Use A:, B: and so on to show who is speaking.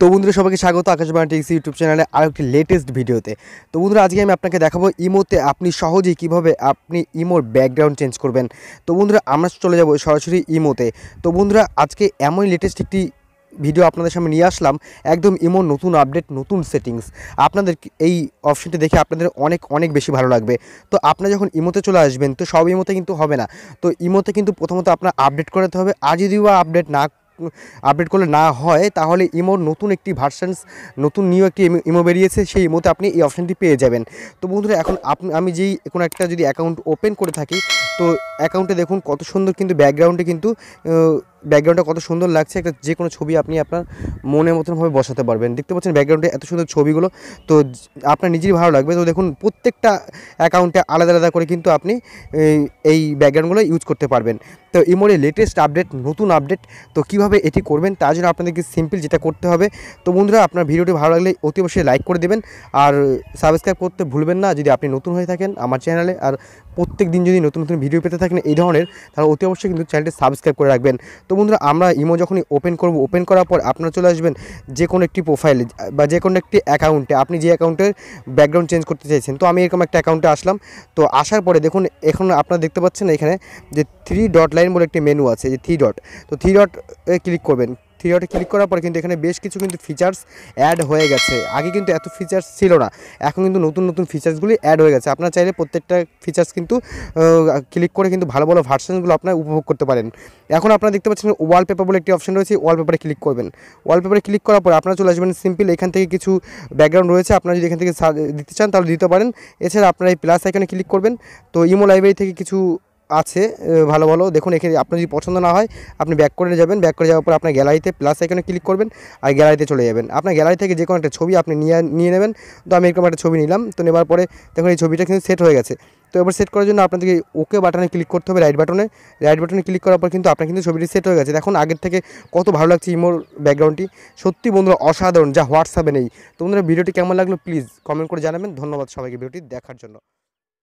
A: তো বন্ধুরা সবাইকে স্বাগত আকাশবাণী টিক্স ইউটিউব চ্যানেলে আর একটি লেটেস্ট ভিডিওতে তো বন্ধুরা আজকে আমি আপনাকে দেখাবো ইমোতে আপনি সহজেই কিভাবে আপনি ইমোর ব্যাকগ্রাউন্ড চেঞ্জ করবেন তো বন্ধুরা আমরা চলে যাব সরাসরি ইমোতে তো বন্ধুরা আজকে এমনই লেটেস্ট একটি ভিডিও আপনাদের সামনে নিয়ে আসলাম একদম ইমোর নতুন আপডেট নতুন সেটিংস আপনাদের এই অপশনটি দেখে আপনাদের অনেক অনেক বেশি ভালো লাগবে তো আপনারা যখন ইমোতে চলে আসবেন তো সব ইমোতে কিন্তু হবে না তো ইমোতে কিন্তু প্রথমত আপনার আপডেট করাতে হবে আর যদি বা আপডেট না আপডেট করলে না হয় তাহলে ইমোর নতুন একটি ভার্সানস নতুন নিউ একটি ইমো বেরিয়েছে সেই ইমোতে আপনি এই অপশানটি পেয়ে যাবেন তো বন্ধুরা এখন আপনি আমি যেই কোনো একটা যদি অ্যাকাউন্ট ওপেন করে থাকি তো অ্যাকাউন্টে দেখুন কত সুন্দর কিন্তু ব্যাকগ্রাউন্ডে কিন্তু ব্যাকগ্রাউন্ডটা কত সুন্দর লাগছে একটা যে কোনো ছবি আপনি আপনার মনের মতনভাবে বসাতে পারবেন দেখতে পাচ্ছেন ব্যাকগ্রাউন্ডে এত সুন্দর ছবিগুলো তো আপনার নিজেরই ভালো লাগবে তো দেখুন প্রত্যেকটা অ্যাকাউন্টে আলাদা আলাদা করে কিন্তু আপনি এই ব্যাকগ্রাউন্ডগুলো ইউজ করতে পারবেন তো ইমোডে লেটেস্ট আপডেট নতুন আপডেট তো কিভাবে এটি করবেন তার জন্য আপনাদেরকে সিম্পল যেটা করতে হবে তো বন্ধুরা আপনার ভিডিওটি ভালো লাগলে অতি অবশ্যই লাইক করে দেবেন আর সাবস্ক্রাইব করতে ভুলবেন না যদি আপনি নতুন হয়ে থাকেন আমার চ্যানেলে আর প্রত্যেক দিন যদি নতুন নতুন ভিডিও পেতে থাকেন এই ধরনের তাহলে অতি অবশ্যই কিন্তু চ্যানেলটি সাবস্ক্রাইব করে রাখবেন তো বন্ধুরা আমরা ইমো যখনই ওপেন করব ওপেন করার পর আপনারা চলে আসবেন যে কোনো একটি প্রোফাইলে বা যে কোনো একটি অ্যাকাউন্টে আপনি যে অ্যাকাউন্টের ব্যাকগ্রাউন্ড চেঞ্জ করতে চাইছেন তো আমি এরকম একটা অ্যাকাউন্টে আসলাম তো আসার পরে দেখুন এখন আপনারা দেখতে পাচ্ছেন এখানে যে থ্রি ডট লাইন বলে একটি মেনু আছে যে থ্রি ডট তো থ্রি ডট ক্লিক করবেন থ্রি ডটে ক্লিক করার পর কিন্তু এখানে বেশ কিছু কিন্তু ফিচার্স অ্যাড হয়ে গেছে আগে কিন্তু এত ফিচার্স ছিল না এখন কিন্তু নতুন নতুন ফিচার্সগুলি অ্যাড হয়ে গেছে আপনার চাইলে প্রত্যেকটা ফিচার্স কিন্তু ক্লিক করে কিন্তু ভালো ভালো ভার্সনগুলো আপনার উপভোগ করতে পারেন এখন আপনারা দেখতে পাচ্ছেন ওয়ালপেপার বলে একটি অপশন রয়েছে ওয়ালপেপারে ক্লিক করবেন ওয়ালপেপারে ক্লিক করার পর আপনারা চলে আসবেন সিম্পল এখান থেকে কিছু ব্যাকগ্রাউন্ড রয়েছে আপনারা যদি এখান থেকে দিতে চান তাহলে দিতে পারেন এছাড়া আপনারা এই প্লাস আইকনে ক্লিক করবেন তো ইমো লাইব্রেরি থেকে কিছু আছে ভালো ভালো দেখুন এখানে আপনার যদি পছন্দ না হয় আপনি ব্যাক করে যাবেন ব্যাক করে যাওয়ার পর আপনার গ্যালারিতে প্লাস এখানে ক্লিক করবেন আর গ্যালারিতে চলে যাবেন আপনার গ্যালারি থেকে যে কোনো একটা ছবি আপনি নিয়ে নিয়ে নেবেন তো আমি এরকম একটা ছবি নিলাম তো নেবার পরে দেখুন এই ছবিটা কিন্তু সেট হয়ে গেছে তো এবার সেট করার জন্য আপনাদেরকে ওকে বাটনে ক্লিক করতে হবে রাইট বাটনে রাইট বাটনে ক্লিক করার পর কিন্তু আপনার কিন্তু ছবিটি সেট হয়ে গেছে দেখুন আগের থেকে কত ভালো লাগছে ইমোর ব্যাকগ্রাউন্ডটি সত্যি বন্ধুরা অসাধারণ যা হোয়াটসঅ্যাপে নেই তো বন্ধুরা ভিডিওটি কেমন লাগলো প্লিজ কমেন্ট করে জানাবেন ধন্যবাদ সবাইকে ভিডিওটি দেখার জন্য